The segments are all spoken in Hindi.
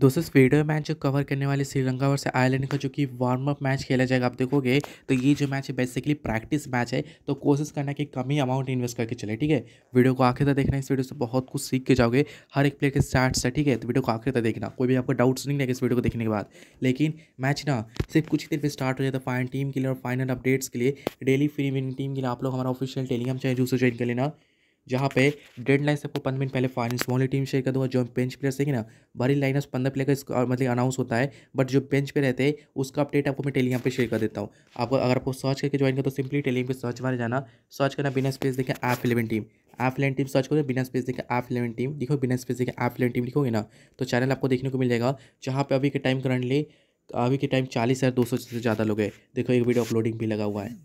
दोस्तों स्पीडर मैच जो कवर करने वाले श्रीलंका वर्ष आयरलैंड का जो कि वार्म अप मैच खेला जाएगा आप देखोगे तो ये जो मैच है बेसिकली प्रैक्टिस मैच है तो कोशिश करना कि कम ही अमाउंट इन्वेस्ट करके चले ठीक है वीडियो को आखिर तक देखना इस वीडियो से बहुत कुछ सीख के जाओगे हर एक प्लेयर के स्टार्ट है ठीक है तो वीडियो को आखिर तक देखना कोई भी आपको डाउट्स नहीं रहेगा इस वीडियो को देखने के बाद लेकिन मैच ना सिर्फ कुछ ही देर पर स्टार्ट हो जाता है फाइन टीम के लिए और फाइनल अपडेट्स के लिए डेली फ्री विनिंग टीम के लिए आप लोग हमारा ऑफिशियल टेलीग्राम चैनल जूसर ज्वाइन कर लेना जहाँ पे डेड लाइन से आपको पंद्रह मिनट पहले फाइनल वाली टीम शेयर कर दूंगा जो बेंच पे रहेंगे ना भारी लाइनअप पंद्रह प्लेयर का मतलब अनाउंस होता है बट जो बेंच पे रहते हैं उसका अपडेट आपको मैं टेलीग्राम पे शेयर कर देता हूँ आपको अगर आपको सर्च करके ज्वाइन करो तो सिंपली टेलीग्राम पे सर्च मारे जाना सर्च करना बिना स्पेस देखें app eleven team app eleven team search करो बिना स्पेस देखें ऐप इलेवन टीम लिखो बिना स्पेस देखें ऐप इलेवन टीम लिखोगे ना तो चैनल आपको देखने को मिल जाएगा जहाँ पर अभी के टाइम करंटली अभी के टाइम चालीस हज़ार दो सौ से ज़्यादा लोग हैं देखो एक वीडियो अपलोडिंग भी लगा हुआ है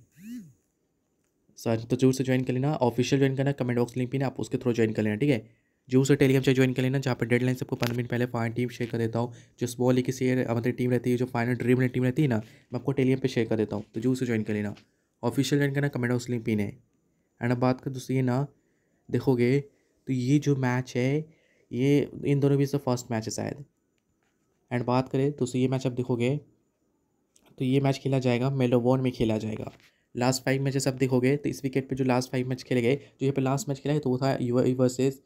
तो जरूर से ज्वाइन कर लेना ऑफिशियल ज्वाइन करना कमेंट बॉक्स लिंक ना आप उसके थ्रू ज्वाइन कर लेना ठीक है जरूर से टेलीग्राम से ज्वाइन कर लेना जहाँ पर डेडलाइन सबको पंद्रह मिनट पहले फाइन टीम शेयर कर देता हूँ जो स्मॉल की शेयर हमारी टीम रहती है जो फाइनल ड्रीम वाली टीम रहती है ना मैं आपको टेलीग्राम पर शेयर कर देता हूँ तो जरूर से ज्वाइन कर लेना ऑफिशियल ज्वाइन करना कमेंट बॉक्स लिंक भी है एंड अब बात कर दूसरी ना देखोगे तो ये जो मैच है ये इन दोनों बीच से फर्स्ट मैच है शायद एंड बात करें तो ये मैच आप देखोगे तो ये मैच खेला जाएगा मेलोबोर्न में खेला जाएगा लास्ट फाइव मैचेस आप देखोगे तो इस विकेट पे जो लास्ट फाइव मैच खेले गए जो यहाँ पे लास्ट मैच खेला है तो वो था आई वर्सेज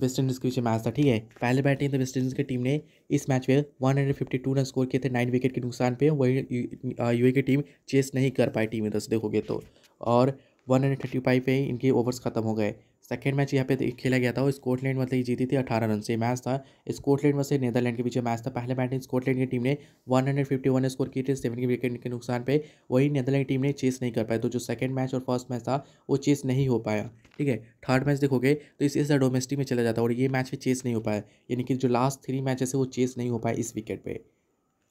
वेस्ट इंडीज़ के पीछे मैच था ठीक है पहले बैटिंग तो वेस्ट इंडीज़ की टीम ने इस मैच में वन टू रन स्कोर किए थे नाइन विकेट के नुकसान पे वही यू uh, e की टीम चेस नहीं कर पाई टीम इधर से देखोगे तो और वन हंड्रेड थर्टी फाइव पे ही इनके ओवर्स खत्म हो गए सेकेंड मैच यहाँ पे खेला गया था और स्कॉटलैंड मतलब ही जीती थी अठारह रन से मैच था स्कॉटलैंड वैसे नेदरलैंड के पीछे मैच था पहले बैटिंग स्कॉटलैंड की टीम ने one hundred fifty one score किए थे सेवन के विकेट के नुकसान पे वही नेदरलैंड की टीम ने चेस नहीं कर पाया तो जो सेकंड मैच और फर्स्ट मैच था वो चेस नहीं हो पाया ठीक है थर्ड मैच देखोगे तो इस तरह डोमेस्टिक में चला जाता और ये मैच भी चेस नहीं हो पाया यानी कि जो लास्ट थ्री मैचेस है वो चेस नहीं हो पाया इस विकेट पर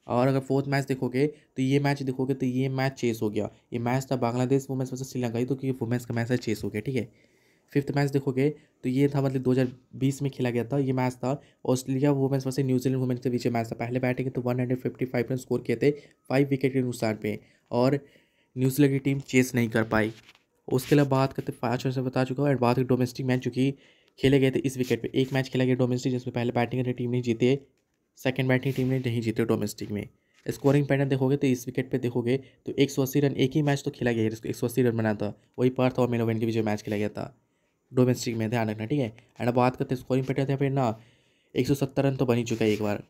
और अगर फोर्थ मैच देखोगे तो ये मैच देखोगे तो ये मैच चेस हो गया ये मैच था बांग्लादेश वुमेंस वर्सेस श्रीलंका ही तो क्योंकि वुमेंस का मैच है चेस हो गया ठीक है फिफ्थ मैच देखोगे तो ये था मतलब 2020 में खेला गया था ये मैच था Australia women's versus New Zealand women's के बीच मैच था पहले बैटिंग तो फाइव रन स्कोर किए थे फाइव विकेट के नुकसान पे और न्यूजीलैंड की टीम चेस नहीं कर पाई उसके अलावा बात करते पाँच रन से बता चुका हूँ और बात करें डोमेस्टिक मैच चूँकि खेले गए थे इस विकेट पे एक मैच खेला गया डोमेस्टिक जिसमें पहले बैटिंग करने टीम नहीं जीते सेकंड बैटिंग टीम ने नहीं जीते डोमेस्टिक में स्कोरिंग पैटर्न देखोगे तो इस विकेट पे देखोगे तो एक सौ अस्सी रन एक ही मैच तो खेला गया जिसको एक सौ अस्सी रन बना था वही पर्थ और मेलोवेन के बीच मैच खेला गया था डोमेस्टिक में ध्यान रखना ठीक है एंड बात करते हैं स्कोरिंग पैटर्न यहाँ पे ना एक सौ सत्तर रन तो बन ही चुका है एक बार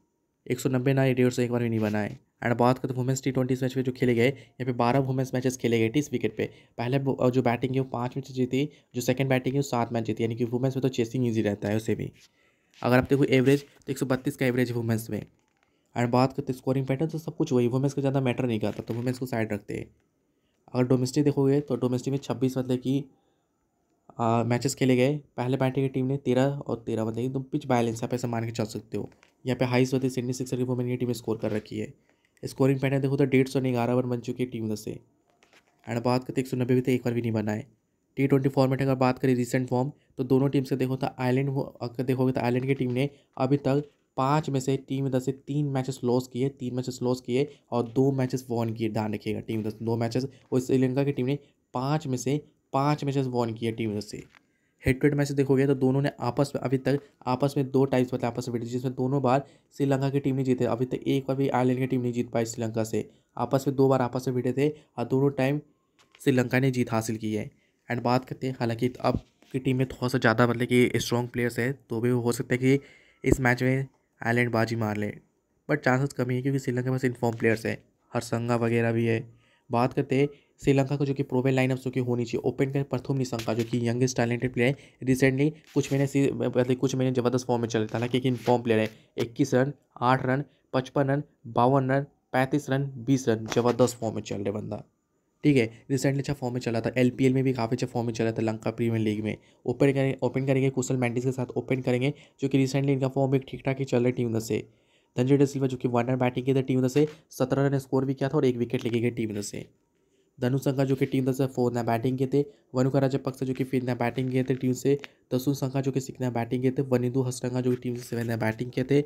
एक सौ नब्बे ना डेढ़ सौ एक बार भी नहीं बना है एंड बात करते वुमेंस टी ट्वेंटी मैच में जो खेले गए यहाँ पे बारह वुमेंस मैचेस खेले गए इस विकेट पे पहले जो बैटिंग है वो पाँच मैच जीती जो सेकंड बैटिंग है वो सात मैच जीती यानी कि वुमेंस में तो चेसिंग ईजी रहता है उसे भी अगर आप देखो एवरेज तो एक सौ बत्तीस का एवरेज है वुमेंस में एंड बात करते स्कोरिंग पैटर्न तो सब कुछ वही वुमेंस को ज़्यादा मैटर नहीं करता तो वुमेंस को साइड रखते हैं अगर डोमेस्टिक देखोगे तो डोमेस्टिक में छब्बीस मतलब कि मैचेस खेले गए पहले बैटिंग की टीम ने तेरह और तेरह मतलब एकदम पिच बैलेंस आप ऐसा मान के चल सकते हो यहाँ पे हाइस होती सिडनी सिक्सर की वुमेन की टीम स्कोर कर रखी है स्कोरिंग पैटर्न देखो तो डेढ़ सौ ग्यारह ओवर बन चुकी है टीम दस से एंड बात करते एक सौ नब्बे भी तो एक बार भी नहीं बनाए टी ट्वेंटी फॉर्मेट अगर बात करें रिसेंट फॉर्म तो दोनों टीम से देखो तो आयरलैंड अगर देखोगे तो आयरलैंड की टीम ने अभी तक पाँच में से टीम इधर से तीन मैचेस लॉस किए तीन मैचेस लॉस किए और दो मैचेस वॉन किए ध्यान रखिएगा टीम इधर दो मैचेस और श्रीलंका की टीम ने पाँच में से पाँच मैचेस वॉन किए टीम इधर से हेड टू हेड मैच देखोगे तो दोनों ने आपस में अभी तक आपस में दो टाइप्स बताए आपस में बैठे जिसमें दोनों बार श्रीलंका की टीम नहीं जीते अभी तक एक बार भी आयरलैंड की टीम नहीं जीत पाई श्रीलंका से आपस में दो बार आपस में बैठे थे और दोनों टाइम श्रीलंका ने जीत हासिल की है एंड बात करते हैं हालांकि तो अब की टीम में थोड़ा सा ज़्यादा मतलब कि स्ट्रॉन्ग प्लेयर्स है तो भी हो सकता है कि इस मैच में आयलैंड बाजी मार ले बट चांसेस कम ही है क्योंकि श्रीलंका के पास इनफॉर्म प्लेयर्स हैं हरसंगा वगैरह भी है बात करते हैं श्रीलंका को जो कि प्रोवेल लाइनअप जो कि होनी चाहिए ओपन करें प्रथम निशंका जो कि यंगेस्ट टैलेंटेड प्लेयर है रिसेंटली कुछ महीने पहले मतलब कुछ महीने ज़बरदस्त फॉर्म में चल रहा था हालांकि एक इनफॉर्म प्लेयर है इक्कीस रन आठ रन पचपन रन बावन रन पैंतीस रन बीस रन ज़बरदस्त फॉर्म में चल रहे बंदा ठीक है रिसेंटली अच्छा फॉर्म में चला था एल में भी काफ़ी अच्छा फॉर्म में चला था लंका प्रीमियर लीग में ओपन करें ओपन करेंगे कुशल मैंडिस के साथ ओपन करेंगे जो कि रिसेंटली इनका फॉर्म एक ठीक ठाक ही चल रहा है टीम उधर से धनजय डे सिल्वा जो कि वन रन बैटिंग की थे टीम दस से सत्रह रन स्कोर भी किया था और एक विकेट लेके गए टीम उधर से धनु संघा जो कि टीम दस से फोर ना बैटिंग किए थे वनुका राजापक्ष जो कि फिर ना बैटिंग किए थे टीम से दसु संघा जो कि सिक्स ने बैटिंग किए थे वनिंदू हसरंगा जो कि टीम से सेवन ना बैटिंग किए थे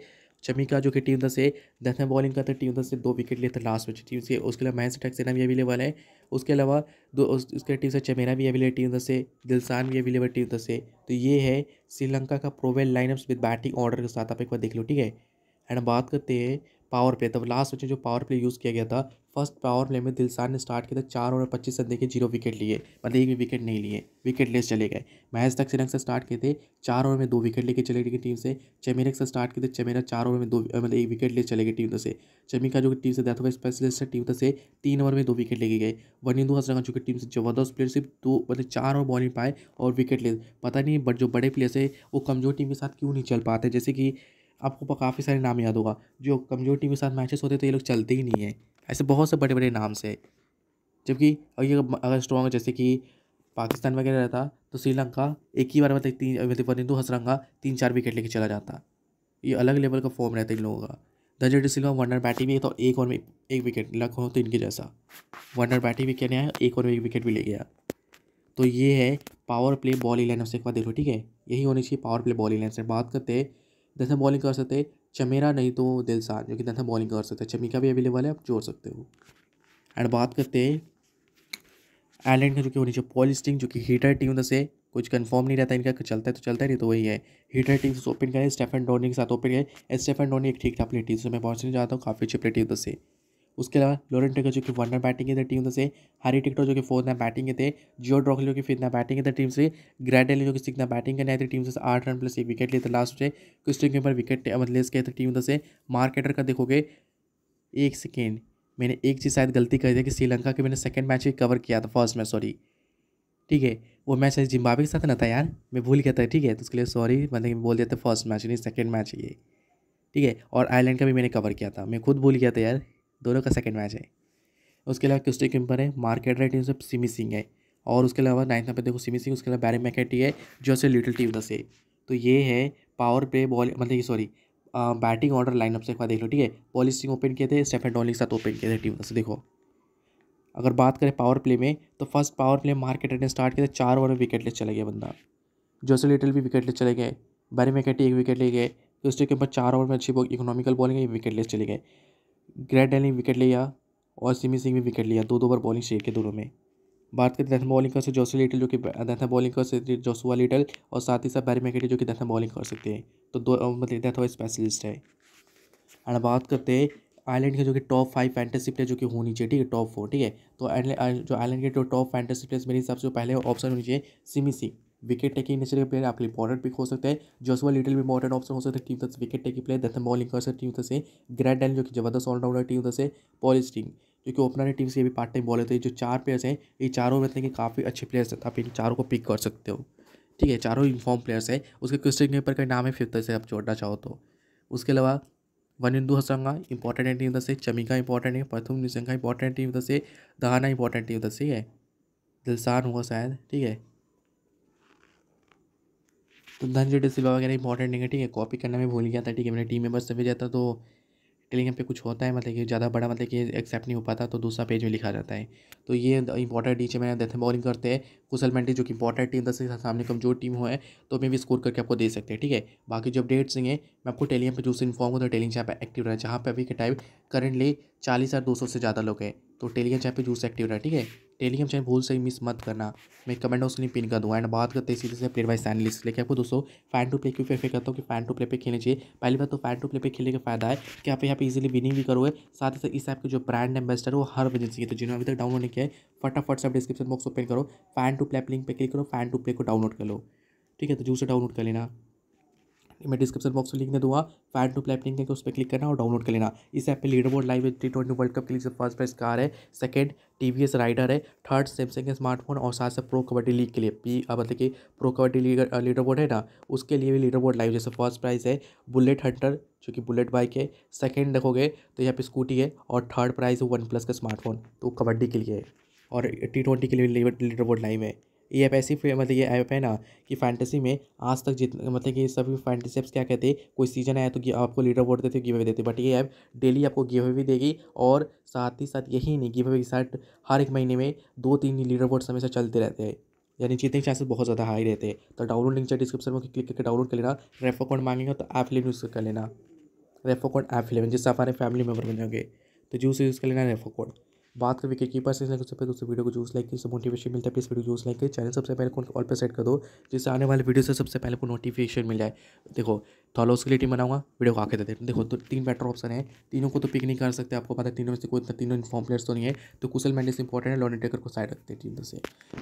का जो कि टीम दस से दस में बॉलिंग करते टीम दस से दो विकेट लेते लास्ट में टीम से उसके अलावा महेंद्र टक्सेना भी अवेलेबल है उसके अलावा दो उस, उसके टीम से चमेना भी अवेलेबल टीम दस से दिलसान भी अवेलेबल टीम दस से तो ये है श्रीलंका का probable lineups with batting order के साथ आप एक बार देख लो ठीक है एंड बात करते हैं पावर प्ले तब लास्ट में जो पावर प्ले यूज़ किया गया था फर्स्ट पावर प्ले में दिलसान ने स्टार्ट किया था चार ओवर पच्चीस रन देखे जीरो विकेट लिए मतलब एक भी विकेट नहीं लिए विकेट लेस चले गए मैच तक सिरंग से स्टार्ट किए थे चार ओवर में दो विकेट लेके चले गई टीम से चमेरक से स्टार्ट किए थे चमेरा चार ओवर में दो मतलब एक विकेट ले चले गए टीम से चमिका जो टीम से देता हुआ स्पेशलिस्ट टीम से तीन ओवर में दो विकेट लेके गए वनिंदु हसरंगा जो कि टीम से जबरदस्त प्लेयर सिर्फ दो मतलब चार ओवर बॉलिंग पाए और विकेट ले पता नहीं बट जो बड़े प्लेयर्स है वो कमजोर टीम के साथ क्यों नहीं चल पाते जैसे कि आपको काफ़ी सारे नाम याद होगा जो कमज़ोर टीम के साथ मैचेस होते तो ये लोग चलते ही नहीं हैं ऐसे बहुत से बड़े बड़े नाम से जबकि अगर अगर स्ट्रॉन्ग जैसे कि पाकिस्तान वगैरह रहता तो श्रीलंका एक ही बार मतलब तीन मतलब वरिंदू हसरंगा तीन चार विकेट लेके चला जाता ये अलग लेवल का फॉर्म रहता है इन लोगों का धनजय सिल्वा वनडर बैटिंग भी तो एक ओवर में एक विकेट लक हो तो इनके जैसा वनडर बैटिंग भी कहने आया एक ओवर में एक विकेट भी ले गया तो ये है पावर प्ले बॉल इलेवन से एक बार देख लो ठीक है यही होनी चाहिए पावर प्ले बॉल इलेवन से बात करते हैं जैसे बॉलिंग कर सकते हैं चमेरा नहीं तो दिलसान जो कि दस बॉलिंग कर सकते हैं भी अवेलेबल है आप जोड़ सकते हो एंड बात करते हैं आयरलैंड का जो कि होनी चाहिए पॉलिस्टिंग जो कि हीटर टीम से कुछ कंफर्म नहीं रहता इनका चलता है तो चलता है नहीं तो वही है हीटर टीम से ओपन करें स्टेफन डोनी के साथ ओपन करें स्टेफन डोनी एक ठीक ठाक प्लेटी से मैं पहुँचने जाता हूँ काफ़ी अच्छी उधर से उसके अलावा लोरेंट टेको जो कि वन रन बैटिंग के थे टीम से हरी टिकटो जो कि फोर ना बैटिंग के थे जियो ड्रॉकली जो कि फिफ्थ ना बैटिंग के थे टीम से ग्रैंड जो कि सिक्स बैटिंग करने आए थे टीम से आठ रन प्लस एक विकेट लिए थे लास्ट डे कुछ टीम के ऊपर विकेट मतलब लेस गए थे टीम से मार्केटर का देखोगे एक सेकेंड मैंने एक चीज़ शायद गलती कर दी कि श्रीलंका के मैंने सेकेंड मैच ही कवर किया था फर्स्ट मैच सॉरी ठीक है वो मैच है जिम्बाबे के साथ ना था यार मैं भूल गया था ठीक है तो उसके लिए सॉरी मतलब बोल दिया था फर्स्ट मैच नहीं सेकेंड मैच ये ठीक है और आयरलैंड का भी मैंने कवर किया था मैं खुद भूल गया था यार दोनों का सेकेंड मैच है उसके अलावा किस्टे कीपर है Mark Adair right team Simi Singh है और उसके अलावा नाइन्थ नंबर देखो सिमी सिंह उसके अलावा बैरी मैकेटी है जो से लिटिल टीम से तो ये है पावर प्ले बॉल मतलब कि सॉरी बैटिंग ऑर्डर लाइनअप से एक बार देख लो ठीक है पॉलिस सिंह ओपन किए थे स्टेफन डॉलिंग के साथ ओपन किए थे टीम से देखो अगर बात करें पावर प्ले में तो फर्स्ट पावर प्ले मार्केट ने स्टार्ट किया था चार ओवर में विकेट ले चले गए बंदा जोसे लिटिल भी विकेट ले चले गए बैरी मैकेटी एक विकेट ले गए तो उसके ऊपर चार ओवर में अच्छी इकोनॉमिकल बॉलिंग विकेट ले चले गए ग्रेट डैन ने विकेट लिया और सिमी सिंह भी विकेट लिया दो दो ओवर बॉलिंग शेयर के दोनों में बात करते दर्शन बॉलिंग कर सकते जोसू लिटल जो कि दर्शन बॉलिंग कर सकते जोसुआ लिटल और साथ ही साथ बैरी मैकेट जो कि दर्शन बॉलिंग कर सकते हैं तो दो मतलब डेथ वाइज स्पेशलिस्ट है एंड बात करते हैं आयलैंड के जो कि टॉप फाइव फैंटेसी प्लेयर जो कि होनी चाहिए ठीक है टॉप फोर ठीक है तो जो के जो टॉप फैंटेसी प्लेयर्स मेरे हिसाब से पहले ऑप्शन होनी चाहिए Simi Singh wicket taking nature के प्लेयर आपके लिए इंपॉर्टेंट पिक हो सकते हैं जोसवा लिटिल भी इंपॉर्टेंट ऑप्शन हो सकता है टीम तक विकेट टेकिंग प्लेयर दत्तन बॉलिंग कर सकते टीम दस से ग्रैंड डैन जो कि जबरदस्त ऑलराउंडर टीम तक से पॉलिस टीम जो कि ओपनर टीम से भी पार्ट टाइम बॉलर थे जो चार प्लेयर्स हैं ये चारों में कि काफ़ी अच्छे प्लेयर्स हैं आप इन चारों को पिक कर सकते हो ठीक है चारों इन्फॉर्म प्लेयर्स हैं उसके क्रिस्टिक नेपर का नाम है फिफ्थ से आप जोड़ना चाहो तो उसके अलावा वन इंदू हसंगा इंपॉर्टेंट है टीम उधर से चमिका इंपॉर्टेंट है प्रथम निशंगा इंपॉर्टेंट टीम उधर से दहाना इंपॉर्टेंट टीम उधर से है दिलसान हुआ शायद ठीक है तो धनजीत सिल्वा वगैरह इंपॉर्टेंट नहीं है ठीक है कॉपी करना मैं भूल गया था ठीक है मेरे टीम से सभी जाता तो टेलीग्राम पे कुछ होता है मतलब कि ज़्यादा बड़ा मतलब कि एक्सेप्ट नहीं हो पाता तो दूसरा पेज में लिखा जाता है तो ये इंपॉर्टेंट टीचर मैंने देते हैं बॉलिंग करते हैं कुशल मेंटी जो कि इंपॉर्टेंट टीम दस के सामने कमजोर टीम हो है तो मैं भी स्कोर करके आपको दे सकते हैं ठीक है बाकी जो अपडेट्स हैं मैं आपको टेलीग्राम पर जो इन्फॉर्म होता है टेलीग्राम पर एक्टिव रहना जहाँ पर अभी के टाइम करेंटली चालीस दो सौ से ज़्यादा लोग हैं तो टेलीग्राम चैनल पे जरूर से एक्टिव रहा ठीक है टेलीग्राम चैनल भूल से मिस मत करना मैं कमेंट लिए पिन कर दूँगा एंड बात करते सीधे से प्लेयर वाइज एनालिस्ट लेके आपको दोस्तों फैन टू प्ले क्यों फेफे करता हूँ कि फैन टू प्ले पे खेलने चाहिए पहली बात तो फैन टू प्ले पे खेलने का फायदा है कि आप यहाँ पे इजीली विनिंग भी करोगे साथ ही साथ इस ऐप के जो ब्रांड एम्बेसडर वो हर एजेंसी से तो जिन्होंने अभी तक डाउनलोड नहीं किया है फटाफट से डिस्क्रिप्शन बॉक्स ओपन करो फैन टू प्ले लिंक पर क्लिक करो फैन टू प्ले को डाउनलोड कर लो ठीक है तो जूसे डाउनलोड कर लेना मैं डिस्क्रिप्शन बॉक्स में लिंक दे दूँगा फैन टू प्लेप लिंक है उस पर क्लिक करना और डाउनलोड कर लेना इस ऐप पे leader board live T twenty world cup के लिए फर्स्ट प्राइज कार है second T V S rider है थर्ड सैमसंग के स्मार्टफोन और साथ साथ प्रो कबड्डी लीग के लिए पी मतलब कि pro kabaddi league leader board है ना उसके लिए भी लीडर बोर्ड लाइव जैसे फर्स्ट प्राइज़ है बुलेट हंटर जो कि बुलेट बाइक है सेकेंड देखोगे तो यहाँ पे स्कूटी है और थर्ड प्राइज़ है वन प्लस का स्मार्टफोन तो कबड्डी के लिए है और टी ट्वेंटी के लिए लीडर बोर्ड लाइव है ये ऐप ऐसी मतलब ये ऐप है ना कि फैंटेसी में आज तक जितने मतलब कि सभी फैंटेसी ऐप्स क्या कहते हैं कोई सीजन आया तो आपको लीडर बोर्ड देते गिवे देते बट ये ऐप डेली आपको गिव अवे भी देगी और साथ ही साथ यही नहीं गिव अवे के साथ हर एक महीने में दो तीन लीडर बोर्ड हमेशा चलते रहते हैं यानी जीतने के चांसेस बहुत ज़्यादा हाई रहते हैं तो डाउनलोड लिंक चाहिए डिस्क्रिप्शन में क्लिक करके डाउनलोड कर लेना रेफो कोड मांगेंगे तो ऐप लेवन यूज़ कर लेना रेफो कोड ऐप लेवन जिससे आप हमारे फैमिली मेम्बर बनेंगे तो जूस यूज़ कर लेना रेफो कोड बात करें विकेट कीपर से सबसे पहले वीडियो को जूस लाइक की मोटिवेशन मिलता है प्लीज़ वीडियो जूस लाइक करें चैनल सबसे पहले कौन ऑल पर सेट कर दो जिससे आने वाले वीडियो से सबसे पहले को नोटिफिकेशन मिल जाए देखो थोड़ा तो उसके लिए टीम बनाऊंगा वीडियो को आके देते हैं देखो तीन बेटर ऑप्शन है तीनों को तो पिक नहीं कर सकते आपको पता है तीनों में से कोई तीनों इन्फॉर्म प्लेयर्स तो नहीं है तो कुशल मैंडिस इंपॉर्टेंट है लॉनी टेकर को साइड रखते हैं टीम से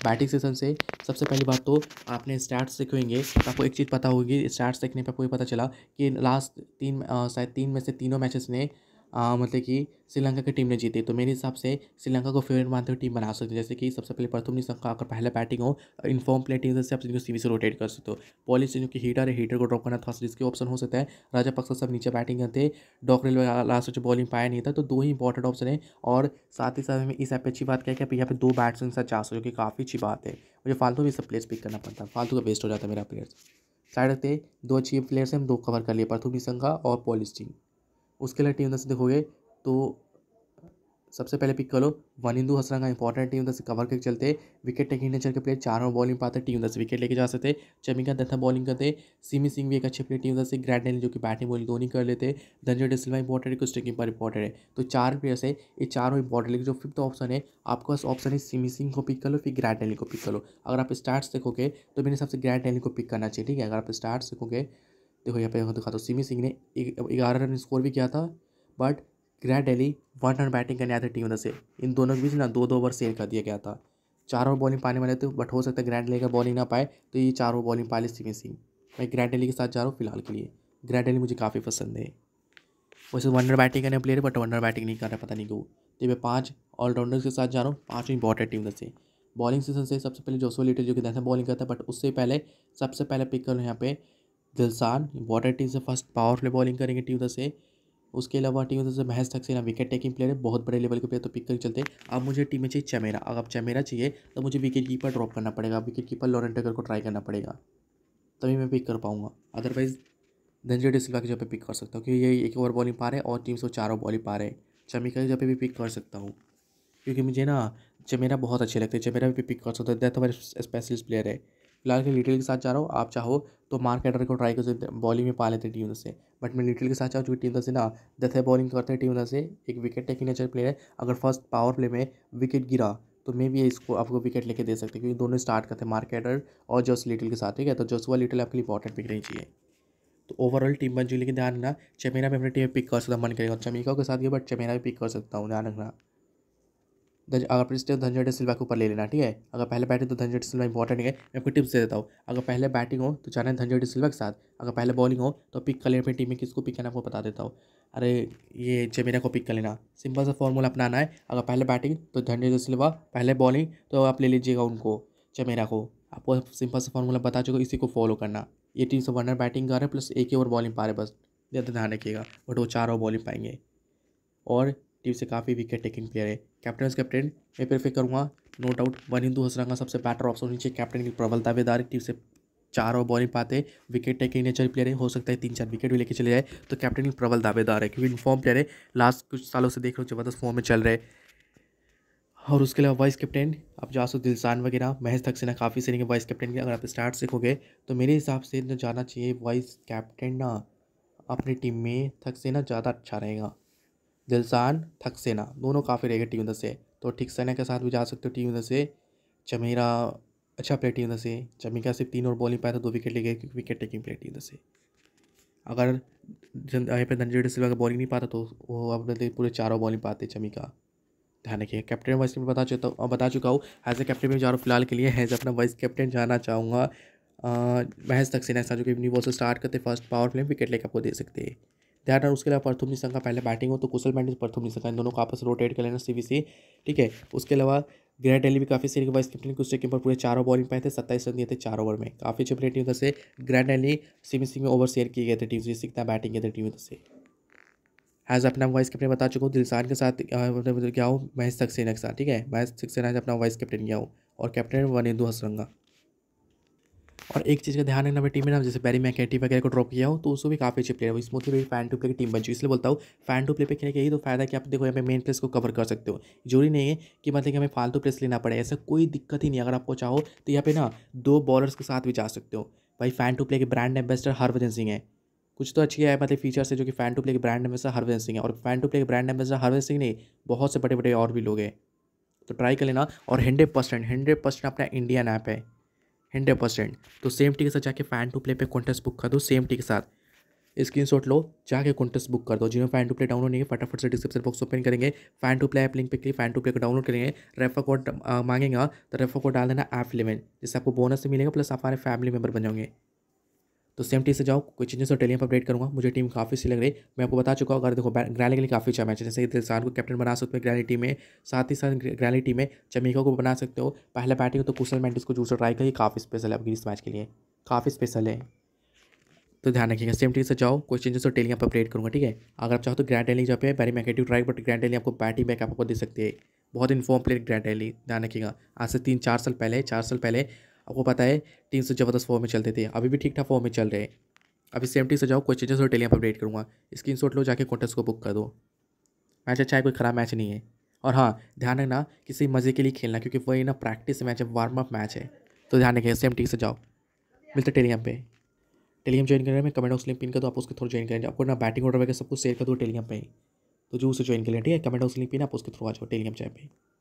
बैटिंग सेशन से सबसे पहली बात तो आपने स्टार्ट देखेंगे तो आपको एक चीज़ पता होगी स्टार्ट देखने पर कोई पता चला कि लास्ट तीन शायद तीन में से तीनों मैचेस ने आ, मतलब कि श्रीलंका की टीम ने जीती तो मेरे हिसाब से श्रीलंका को फेवरेट मानते हुए टीम बना सकते हैं जैसे कि सबसे पहले प्रथम निशंका अगर पहले बैटिंग हो इनफॉर्म प्लेयर टीम से आप इनको सीवी से रोटेट कर सकते हो पॉलिस जो कि हीटर है हीटर को ड्रॉप करना थोड़ा जिसके ऑप्शन हो सकता है राजा पक्सा सब नीचे बैटिंग करते डॉकरेल लास्ट जो बॉलिंग पाया नहीं था तो दो ही इंपॉर्टेंट ऑप्शन है और साथ ही साथ हमें इस ऐप अच्छी बात क्या है कि यहाँ पर दो बैट्समैन साथ जा सको कि काफ़ी अच्छी बात है मुझे फालतू भी सब प्लेयर्स पिक करना पड़ता है फालतू का वेस्ट हो जाता है मेरा प्लेयर्स साइड रखते दो अच्छी प्लेयर्स हैं हम दो कवर कर लिए प्रथम निशंका और पॉलिस टीम उसके लिए टीम दस देखोगे तो सबसे पहले पिक कर लो वनिंदू का इंपॉर्टेंट टीम दस कवर करके चलते विकेट टेकिंग नेचर के प्लेयर चारों बॉलिंग पाते टीम दस विकेट लेके जा सकते चमिका दत्ता बॉलिंग करते सिमी सिंह भी एक अच्छे प्लेयर टीम दस ग्रैंड ग्रैंड जो कि बैटिंग बॉलिंग दोनों कर लेते धनजय डिसल्वा इंपॉर्टेंट है कुछ टेकिंग पर इंपॉर्टेंट है तो चार प्लेयर्स है ये चारों इंपॉर्टेंट लेकिन जो फिफ्थ ऑप्शन है आपके पास ऑप्शन है सिमी सिंह को पिक कर लो फिर ग्रैंड को पिक कर लो अगर आप स्टार्ट देखोगे तो मेरे हिसाब से ग्रैंड को पिक करना चाहिए ठीक है अगर आप स्टार्ट देखोगे देखो यहाँ पे मैं दिखाता हूँ सिमी सिंह ने ग्यारह रन स्कोर भी किया था but grand daily one run batting करने आते टीम इंडिया से इन दोनों के बीच ना दो दो ओवर सेल कर दिया गया था चार ओवर बॉलिंग पाने वाले थे बट हो सकता है ग्रैंड डेली का बॉलिंग ना पाए तो ये चार ओवर बॉलिंग पा ले सिमी सिंह मैं ग्रैंड डेली के साथ जा रहा हूँ फिलहाल के लिए ग्रैंड डेली मुझे काफ़ी पसंद है वैसे वन रन बैटिंग करने player but one run batting नहीं कर रहा पता नहीं क्यों तो मैं पाँच ऑलराउंडर्स के साथ जा रहा हूँ पाँचों इंपॉर्टेंट टीम से बॉलिंग सीजन से सबसे पहले जोसो लिटिल जो कि दैसा बॉलिंग करता है बट उससे पहले सबसे पहले पिक कर यहाँ पे दिलसान वॉटर टीम से फर्स्ट पावरफुल बॉलिंग करेंगे टीम उधर से उसके अलावा टीम उधर से महज ना विकेट टेकिंग प्लेयर है बहुत बड़े लेवल के प्लेयर तो पिक करके चलते अब मुझे टीम में चाहिए चमेरा अगर आप चमेरा चाहिए तो मुझे विकेट कीपर ड्रॉप करना पड़ेगा विकेट कीपर लॉरेंट टेकर को ट्राई करना पड़ेगा तभी मैं पिक कर पाऊँगा अदरवाइज़ धनजय डिसिल्वा की जगह पिक कर सकता हूँ क्योंकि ये एक ओवर बॉलिंग पा रहे हैं और टीम से चारों बॉलिंग पा रहे हैं चमिका की जगह भी पिक कर सकता हूँ क्योंकि मुझे ना चमेरा बहुत अच्छे लगते हैं चमेरा भी पिक कर सकता है डेथ हमारे स्पेशलिस्ट प्लेयर है फिलहाल के लिटिल के साथ जा रहा हूँ आप चाहो तो मार्क एडर को ट्राई कर बॉलिंग में पा लेते टीम से बट मैं लिटिल के साथ चाहूँ क्योंकि टीम से ना दस है बॉलिंग करते हैं टीम से एक विकेट टेकिंग नेचर प्लेयर है अगर फर्स्ट पावर प्ले में विकेट गिरा तो मे भी इसको आपको विकेट लेके दे सकते क्योंकि दोनों स्टार्ट करते हैं मार्क एडर और जोस लिटिल के साथ ठीक है तो जोसुआ लिटिल आपके लिए इंपॉर्टेंट पिक नहीं चाहिए तो ओवरऑल टीम बन चुकी लेकिन ध्यान रखना चमेरा में अपनी टीम पिक कर सकता मन करेगा चमीका के साथ भी बट चमेरा भी पिक कर सकता हूँ ध्यान रखना अगर प्रिस्टेन धनजेट सिल्वा के ऊपर ले लेना ठीक है अगर पहले बैटिंग तो धनजेट सिल्वा इंपॉर्टेंट है मैं आपको टिप्स दे देता हूँ अगर पहले बैटिंग हो तो जाना है धनजेट सिल्वा के साथ अगर पहले बॉलिंग हो तो पिक कर लेना अपनी टीम में किसको पिक करना आपको बता देता हूँ अरे ये जमीना को पिक कर लेना सिंपल सा फॉर्मूला अपनाना है अगर पहले बैटिंग तो धनजेट सिल्वा पहले बॉलिंग तो आप ले लीजिएगा उनको जमेरा को आपको सिंपल सा फॉर्मूला बता चुका इसी को फॉलो करना ये टीम से वनर बैटिंग कर रहे हैं प्लस एक ही ओवर बॉलिंग पा रहे बस ज़्यादा ध्यान रखिएगा बट वो चार ओवर बॉलिंग पाएंगे और टीम से काफ़ी विकेट टेकिंग प्लेयर है कैप्टन कैप्टन मैं प्रेफर करूँगा no doubt Wanindu Hasaranga का सबसे बेटर ऑप्शन नीचे चाहिए कैप्टन की प्रबल दावेदार टीम से चार और बॉलिंग पाते विकेट टेकिंग नेचर प्लेयर है हो सकता है तीन चार विकेट भी लेके चले जाए तो कैप्टन की प्रबल दावेदार है क्योंकि इनफॉर्म प्लेयर है लास्ट कुछ सालों से देख रहे हो ज़बरदस्त फॉर्म में चल रहे और उसके अलावा वाइस कैप्टन आप जासो दिलसान वगैरह महेश सक्सेना काफ़ी सीनिंग वाइस कैप्टन के अगर आप स्टार्ट सीखोगे तो मेरे हिसाब से तो जाना चाहिए वाइस कैप्टन ना अपनी टीम में थक ज़्यादा अच्छा रहेगा दिलसान थक्सेना दोनों काफ़ी रहेगा टीम से तो ठिकसेना के साथ भी जा सकते हो टीम से चमेरा अच्छा प्लेयर टीम से चमेरा सिर्फ तीन और बॉलिंग पाया था दो विकेट ले गए विकेट टेकिंग प्लेयर टीम से अगर यहाँ पे धनजीर सिल्वा का बॉलिंग नहीं पाता तो वो अब पूरे चारों बॉलिंग पाते चमिका ध्यान रखिए कैप्टन वाइस कैप्टन बता चुका हूँ बता चुका हूँ एज ए कैप्टन में जा रहा हूँ फिलहाल के लिए एज अपना वाइस कैप्टन जाना चाहूँगा महज तक से जो कि न्यू बॉल से स्टार्ट करते फर्स्ट पावर प्ले विकेट लेकर आपको दे सकते हैं ध्यान रहा उसके अलावा प्रथम निशंका पहले बैटिंग हो तो कुशल मैंड प्रथम निशंका इन दोनों को आपस रोटेट कर लेना सी ठीक है उसके अलावा ग्रेट डेली भी काफ़ी सीरीज वाइस कैप्टन की उससे पर पूरे चार ओवर पे थे सत्ताईस रन दिए थे चार ओवर में काफ़ी अच्छी प्लेटिंग उधर से ग्रैंड डेली सीमी सिंह में ओवर शेयर किए गए थे टीम से सीखता बैटिंग किए थे टीम उधर से एज अपना वाइस कैप्टन बता चुका हूँ दिलसान के साथ मतलब गया हूँ महेश सक्सेना के साथ ठीक है महेश सक्सेना अपना वाइस कैप्टन गया हूँ और कैप्टन वनिंदु हसरंगा और एक चीज़ का ध्यान रखना भाई टीम में ना जैसे बैरी मैकेटी वगैरह को ड्रॉप किया हो तो उसको भी काफ़ी अच्छी प्लेयर है स्मूथली मेरी फैन टू प्ले की टीम बन चुकी इसलिए बोलता हूँ फैन टू प्ले पे खेलने के यही तो फायदा कि आप देखो यहाँ पे मेन प्लेस को कवर कर सकते हो जरूरी नहीं है कि मतलब कि हमें फालतू प्लेस लेना पड़े ऐसा कोई दिक्कत ही नहीं अगर आपको चाहो तो यहाँ पे ना दो बॉलर्स के साथ भी जा सकते हो भाई फैन टू प्ले के ब्रांड एम्बेसडर हरभजन सिंह है कुछ तो अच्छी है मतलब फीचर्स है जो कि फैन टू प्ले के ब्रांड एम्बेसडर हरभजन सिंह है और फैन टू प्ले के ब्रांड एम्बेसडर हरभजन सिंह नहीं बहुत से बड़े बड़े और भी लोग हैं तो ट्राई कर लेना और हंड्रेड परसेंट हंड्रेड परसेंट अपना इंडियन ऐप है हंड्रेड परसेंट तो सेम टी के साथ जाके फैन टू प्ले पे कॉन्टेस्ट बुक कर दो सेम टी के साथ स्क्रीन शॉट लो जाके कॉन्टेस्ट बुक कर दो जिन्होंने फैन टू प्ले डाउनलोड नहीं है फटाफट से डिस्क्रिप्शन बॉक्स ओपन करेंगे fan two play app link पे क्लिक फैन टू प्ले को डाउनलोड करेंगे रेफर कोड मांगेगा तो रेफर कोड डाल देना ऐप लिमिट जिससे आपको बोनस मिलेगा प्लस आप हमारे फैमिली मेम्बर बन जाएंगे तो सेम टीम से जाओ कोई चेंजेस और टेलीम अपडेट करूँगा मुझे टीम काफ़ी सी लग रही मैं आपको बता चुका हूँ अगर देखो ग्रैली के लिए काफ़ी अच्छा मैच है जैसे दिलसान को कैप्टन बना सकते हो ग्रैली टीम में साथ ही साथ ग्रैली टीम में चमीको को बना सकते हो पहले बैटिंग तो कुशल मैंटिस को जूसर ट्राई करिए काफ़ी स्पेशल है आपकी इस मैच के लिए काफ़ी स्पेशल है तो ध्यान रखिएगा सेम टीम से जाओ कोई चेंजेस और टेली आप अपडेट करूँगा ठीक है अगर आप चाहो तो ग्रैंड डेली जहाँ पे Barry McCarthy try but grand daily आपको बैटिंग बैकअप आपको दे सकती है बहुत इन्फॉर्म प्लेयर ग्रैंड डेली ध्यान रखिएगा आज से तीन चार साल पहले चार साल पहले आपको पता है टीम से ज़बरदस्त फॉर्म में चलते थे अभी भी ठीक ठाक फॉर्म में चल रहे हैं अभी सेम टीम से जाओ कोई चेंजेस और टेलियाँ अपडेट करूँगा स्क्रीन शॉट लो जाके कॉन्टेस्ट को बुक कर दो मैच अच्छा है कोई ख़राब मैच नहीं है और हाँ ध्यान रखना किसी मज़े के लिए खेलना क्योंकि वही ना प्रैक्टिस मैच है वार्म अप मैच है तो ध्यान रखें सेम टीम से जाओ मिलते टेलीम पे टेलीग्राम ज्वाइन करने में कमेंट बॉक्स लिंक पिन कर दो आप उसके थ्रू ज्वाइन करेंगे आपको ना बैटिंग ऑर्डर वगैरह सब कुछ शेयर कर दो टेलीग्राम पे तो जो उसे ज्वाइन कर लें ठीक है कमेंट बॉक्स लिंक पिन आप उसके थ्रू आ जाओ टेलीग्राम चैनल पे